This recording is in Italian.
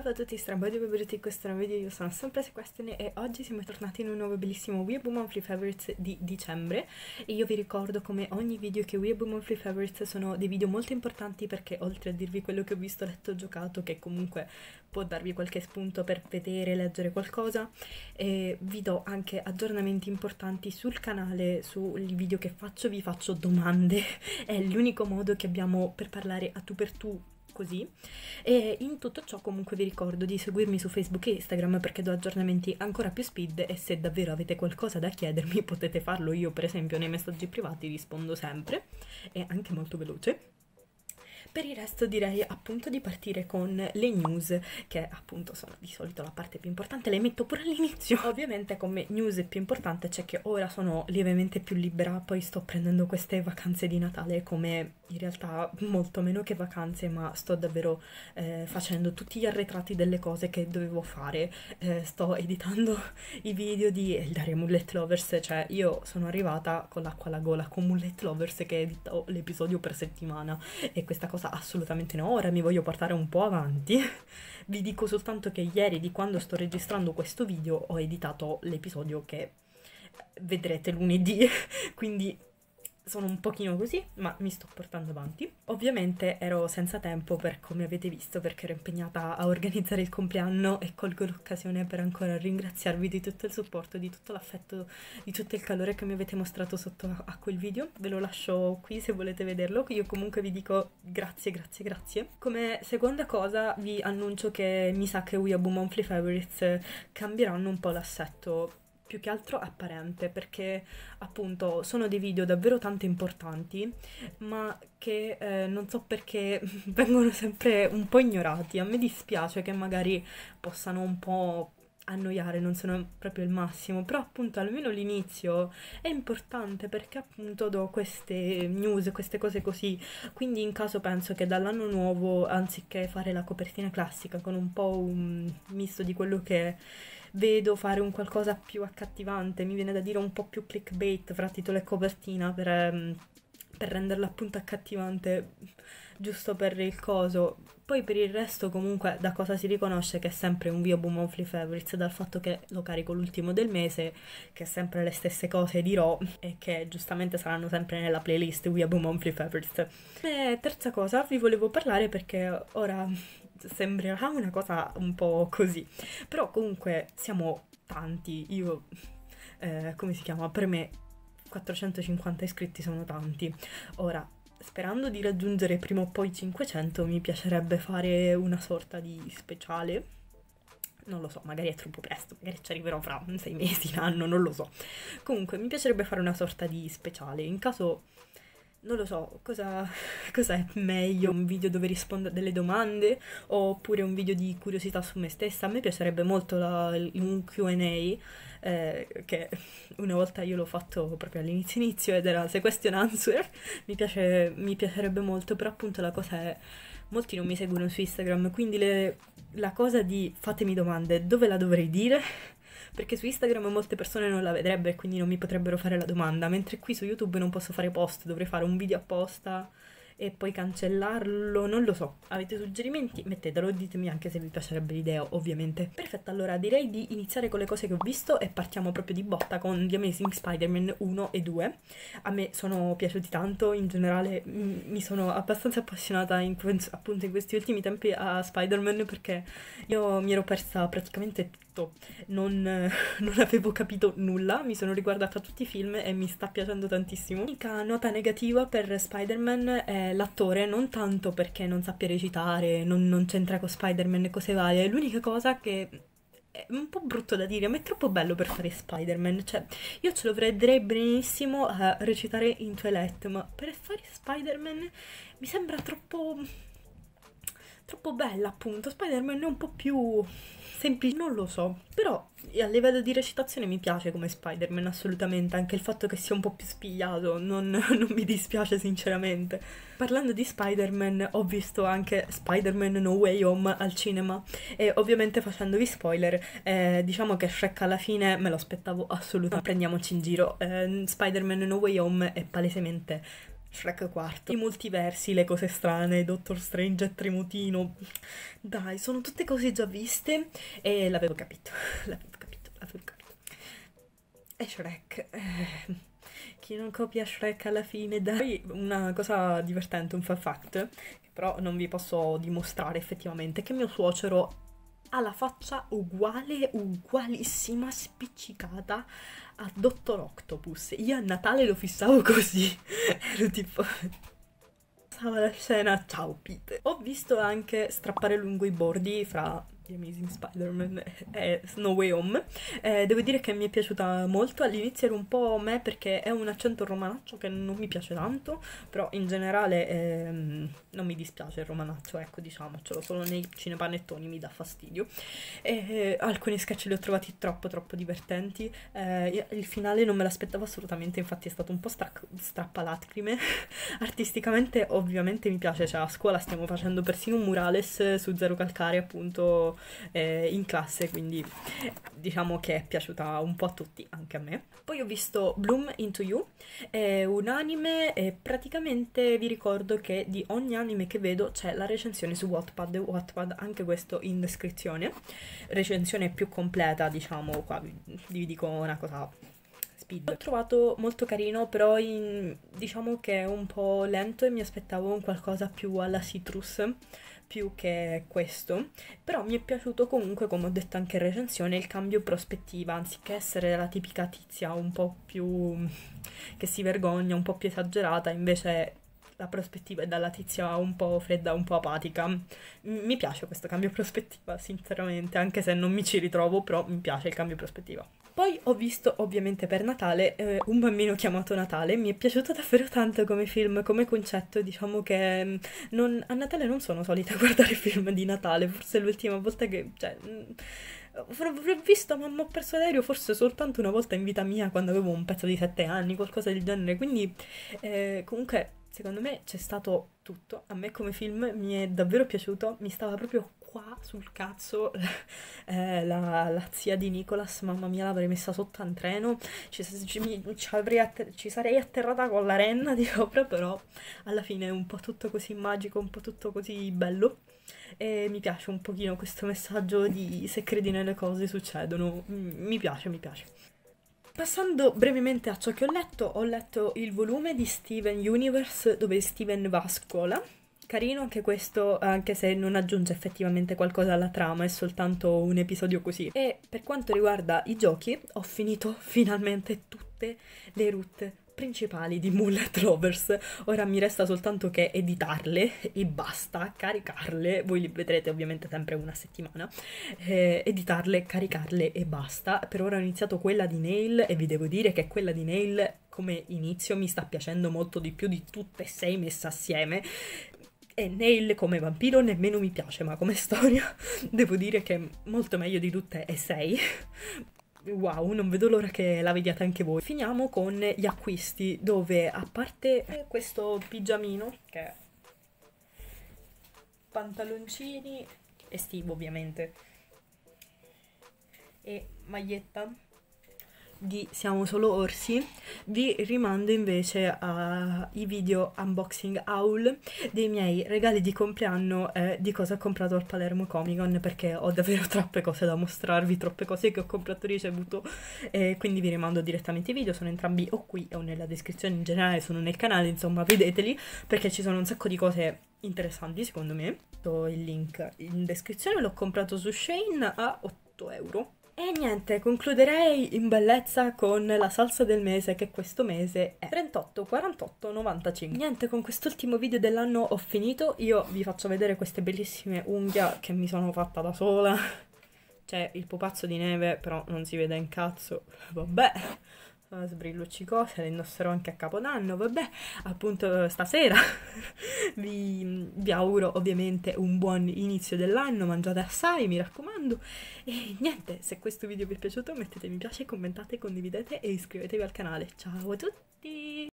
Salve a tutti strambodi e benvenuti in questo nuovo video, io sono sempre Sequestine e oggi siamo tornati in un nuovo bellissimo Weird Woman Free Favorites di dicembre e io vi ricordo come ogni video che Weird Woman Free Favorites sono dei video molto importanti perché oltre a dirvi quello che ho visto, letto, giocato, che comunque può darvi qualche spunto per vedere, leggere qualcosa, e vi do anche aggiornamenti importanti sul canale, sui video che faccio, vi faccio domande, è l'unico modo che abbiamo per parlare a tu per tu così. E in tutto ciò comunque vi ricordo di seguirmi su Facebook e Instagram perché do aggiornamenti ancora più speed e se davvero avete qualcosa da chiedermi potete farlo io per esempio nei messaggi privati rispondo sempre e anche molto veloce. Per il resto direi appunto di partire con le news, che appunto sono di solito la parte più importante, le metto pure all'inizio. Ovviamente come news più importante c'è che ora sono lievemente più libera, poi sto prendendo queste vacanze di Natale come in realtà molto meno che vacanze, ma sto davvero eh, facendo tutti gli arretrati delle cose che dovevo fare. Eh, sto editando i video di Eldaria Mullet Lovers, cioè io sono arrivata con l'acqua alla gola con Mullet Lovers che edito l'episodio per settimana e questa cosa cosa assolutamente no, ora mi voglio portare un po' avanti. Vi dico soltanto che ieri di quando sto registrando questo video ho editato l'episodio che vedrete lunedì, quindi sono un pochino così, ma mi sto portando avanti. Ovviamente ero senza tempo per come avete visto, perché ero impegnata a organizzare il compleanno e colgo l'occasione per ancora ringraziarvi di tutto il supporto, di tutto l'affetto, di tutto il calore che mi avete mostrato sotto a quel video. Ve lo lascio qui se volete vederlo, io comunque vi dico grazie, grazie, grazie. Come seconda cosa vi annuncio che mi sa che We Are Boom Monthly Favorites cambieranno un po' l'assetto più che altro apparente perché appunto sono dei video davvero tanto importanti ma che eh, non so perché vengono sempre un po' ignorati a me dispiace che magari possano un po' annoiare non sono proprio il massimo però appunto almeno l'inizio è importante perché appunto do queste news queste cose così quindi in caso penso che dall'anno nuovo anziché fare la copertina classica con un po' un misto di quello che vedo fare un qualcosa più accattivante, mi viene da dire un po' più clickbait fra titolo e copertina per, ehm, per renderla appunto accattivante giusto per il coso. Poi per il resto comunque da cosa si riconosce che è sempre un via Viobo Monthly Favorites, dal fatto che lo carico l'ultimo del mese, che è sempre le stesse cose dirò e che giustamente saranno sempre nella playlist via Viobo Monthly Favorites. E terza cosa, vi volevo parlare perché ora sembrerà una cosa un po' così, però comunque siamo tanti, io, eh, come si chiama, per me 450 iscritti sono tanti. Ora, sperando di raggiungere prima o poi 500, mi piacerebbe fare una sorta di speciale. Non lo so, magari è troppo presto, magari ci arriverò fra sei mesi, un anno, non lo so. Comunque, mi piacerebbe fare una sorta di speciale. In caso non lo so, cosa, cosa, è meglio? Un video dove rispondo a delle domande oppure un video di curiosità su me stessa? A me piacerebbe molto la, un QA, eh, che una volta io l'ho fatto proprio all'inizio inizio ed era se question answer. Mi, piace, mi piacerebbe molto, però appunto la cosa è molti non mi seguono su Instagram, quindi le, la cosa di fatemi domande, dove la dovrei dire? perché su Instagram molte persone non la vedrebbero e quindi non mi potrebbero fare la domanda, mentre qui su YouTube non posso fare post, dovrei fare un video apposta e poi cancellarlo, non lo so. Avete suggerimenti? Mettetelo, ditemi anche se vi piacerebbe l'idea, ovviamente. Perfetto, allora direi di iniziare con le cose che ho visto e partiamo proprio di botta con The Amazing Spider-Man 1 e 2. A me sono piaciuti tanto, in generale mi sono abbastanza appassionata in, appunto in questi ultimi tempi a Spider-Man perché io mi ero persa praticamente tutto, non, non, avevo capito nulla, mi sono riguardata tutti i film e mi sta piacendo tantissimo. L'unica nota negativa per Spider-Man è l'attore, non tanto perché non sappia recitare, non, non c'entra con Spider-Man e cose varie, è l'unica cosa che è un po' brutto da dire, ma è troppo bello per fare Spider-Man. Cioè, io ce lo vedrei benissimo a recitare in Twilight, ma per fare Spider-Man mi sembra troppo troppo bella appunto, Spider-Man è un po' più semplice, non lo so, però a livello di recitazione mi piace come Spider-Man assolutamente, anche il fatto che sia un po' più spigliato non, non mi dispiace sinceramente. Parlando di Spider-Man ho visto anche Spider-Man No Way Home al cinema e ovviamente facendovi spoiler eh, diciamo che Shrek alla fine me lo aspettavo assolutamente, prendiamoci in giro, eh, Spider-Man No Way Home è palesemente Shrek quarto. I multiversi, le cose strane, Doctor Strange e Tremutino. Dai, sono tutte cose già viste e l'avevo capito, l'avevo capito, l'avevo capito. E Shrek. Eh, chi non copia Shrek alla fine, dai. Poi una cosa divertente, un fun fact, che però non vi posso dimostrare effettivamente, che mio suocero ha la faccia uguale, ugualissima, spiccicata a Dottor Octopus. Io a Natale lo fissavo così, ero tipo... Stava la scena, ciao Pete. Ho visto anche strappare lungo i bordi fra The Amazing Spider-Man e eh, Snow Way Home. Eh, devo dire che mi è piaciuta molto, all'inizio ero un po' me perché è un accento romanaccio che non mi piace tanto, però in generale ehm, non mi dispiace il romanaccio, ecco diciamocelo, solo nei cinepanettoni mi dà fastidio. eh, alcuni sketch li ho trovati troppo troppo divertenti, eh, il finale non me l'aspettavo assolutamente, infatti è stato un po' stra strappalacrime. Artisticamente ovviamente mi piace, cioè a scuola stiamo facendo persino un murales su Zero Calcare appunto eh, in classe, quindi diciamo che è piaciuta un po' a tutti, anche a me. Poi ho visto Bloom Into You, è un anime e praticamente vi ricordo che di ogni anime che vedo c'è la recensione su Wattpad, Wattpad anche questo in descrizione, recensione più completa diciamo, qua vi, vi dico una cosa Speed. L'ho trovato molto carino, però in, diciamo che è un po' lento e mi aspettavo un qualcosa più alla citrus, più che questo, però mi è piaciuto comunque, come ho detto anche in recensione, il cambio prospettiva, anziché essere la tipica tizia un po' più che si vergogna, un po' più esagerata, invece la prospettiva è dalla tizia un po' fredda, un po' apatica. mi piace questo cambio prospettiva, sinceramente, anche se non mi ci ritrovo, però mi piace il cambio prospettiva. Poi ho visto, ovviamente per Natale, eh, Un bambino chiamato Natale, mi è piaciuto davvero tanto come film, come concetto, diciamo che mm, non, a Natale non sono solita guardare film di Natale, forse l'ultima volta che... Cioè, L'ho mm, visto, Mamma ho perso l'aereo forse soltanto una volta in vita mia quando avevo un pezzo di 7 anni, qualcosa del genere. Quindi, eh, comunque, secondo me c'è stato tutto. A me come film mi è davvero piaciuto, mi stava proprio qua sul cazzo eh, la, la, zia di Nicolas, mamma mia l'avrei messa sotto un treno, ci, ci, mi, ci, atter ci sarei atterrata con la renna di sopra, però alla fine è un po' tutto così magico, un po' tutto così bello e mi piace un pochino questo messaggio di se credi nelle cose succedono, mi piace, mi piace. Passando brevemente a ciò che ho letto, ho letto il volume di Steven Universe dove Steven va a scuola Carino anche questo, anche se non aggiunge effettivamente qualcosa alla trama, è soltanto un episodio così. E per quanto riguarda i giochi, ho finito finalmente tutte le route principali di Mullet Lovers. Ora mi resta soltanto che editarle e basta, caricarle, voi li vedrete ovviamente sempre una settimana, eh, editarle, caricarle e basta. Per ora ho iniziato quella di Nail e vi devo dire che quella di Nail come inizio mi sta piacendo molto di più di tutte e sei messe assieme e Nail come vampiro nemmeno mi piace, ma come storia devo dire che è molto meglio di tutte e sei. Wow, non vedo l'ora che la vediate anche voi. Finiamo con gli acquisti, dove a parte eh, questo pigiamino, che è pantaloncini estivo ovviamente, e maglietta di Siamo Solo Orsi, vi rimando invece ai video unboxing haul dei miei regali di compleanno eh, di cosa ho comprato al Palermo Comic Con perché ho davvero troppe cose da mostrarvi, troppe cose che ho comprato e ricevuto eh, quindi vi rimando direttamente i video, sono entrambi o qui o nella descrizione in generale, sono nel canale, insomma vedeteli perché ci sono un sacco di cose interessanti secondo me. Ho il link in descrizione, l'ho comprato su Shane a 8 euro e niente, concluderei in bellezza con la salsa del mese che questo mese è 38, 48, 95. Niente, con quest'ultimo video dell'anno ho finito, io vi faccio vedere queste bellissime unghie che mi sono fatta da sola. C'è il pupazzo di neve, però non si vede in cazzo, vabbè. Eh, sbrilluccicose le indosserò anche a Capodanno, vabbè, appunto eh, stasera vi, vi, auguro ovviamente un buon inizio dell'anno, mangiate assai, mi raccomando, e niente, se questo video vi è piaciuto mettete mi piace, commentate, condividete e iscrivetevi al canale, ciao a tutti!